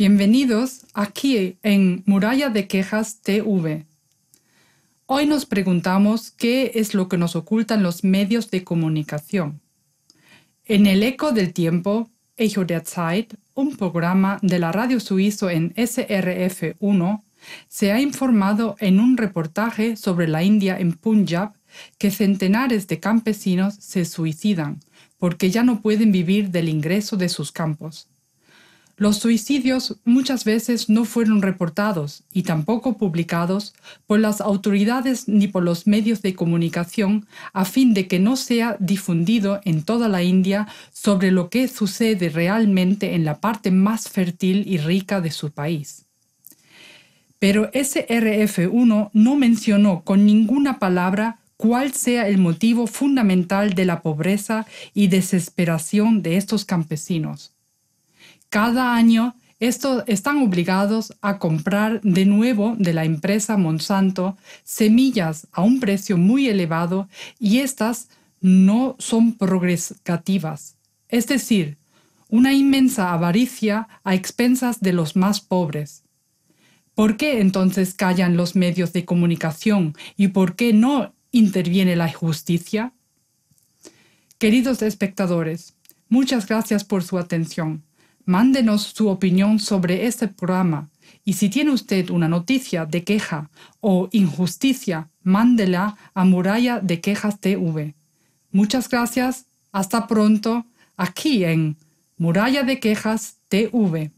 Bienvenidos aquí en Muralla de Quejas TV. Hoy nos preguntamos qué es lo que nos ocultan los medios de comunicación. En el eco del tiempo, Echo der Zeit, un programa de la radio suizo en SRF1, se ha informado en un reportaje sobre la India en Punjab que centenares de campesinos se suicidan porque ya no pueden vivir del ingreso de sus campos. Los suicidios muchas veces no fueron reportados y tampoco publicados por las autoridades ni por los medios de comunicación a fin de que no sea difundido en toda la India sobre lo que sucede realmente en la parte más fértil y rica de su país. Pero SRF1 no mencionó con ninguna palabra cuál sea el motivo fundamental de la pobreza y desesperación de estos campesinos. Cada año, estos están obligados a comprar de nuevo de la empresa Monsanto semillas a un precio muy elevado y estas no son progresivas. Es decir, una inmensa avaricia a expensas de los más pobres. ¿Por qué entonces callan los medios de comunicación y por qué no interviene la justicia? Queridos espectadores, muchas gracias por su atención. Mándenos su opinión sobre este programa y si tiene usted una noticia de queja o injusticia, mándela a Muralla de Quejas TV. Muchas gracias, hasta pronto, aquí en Muralla de Quejas TV.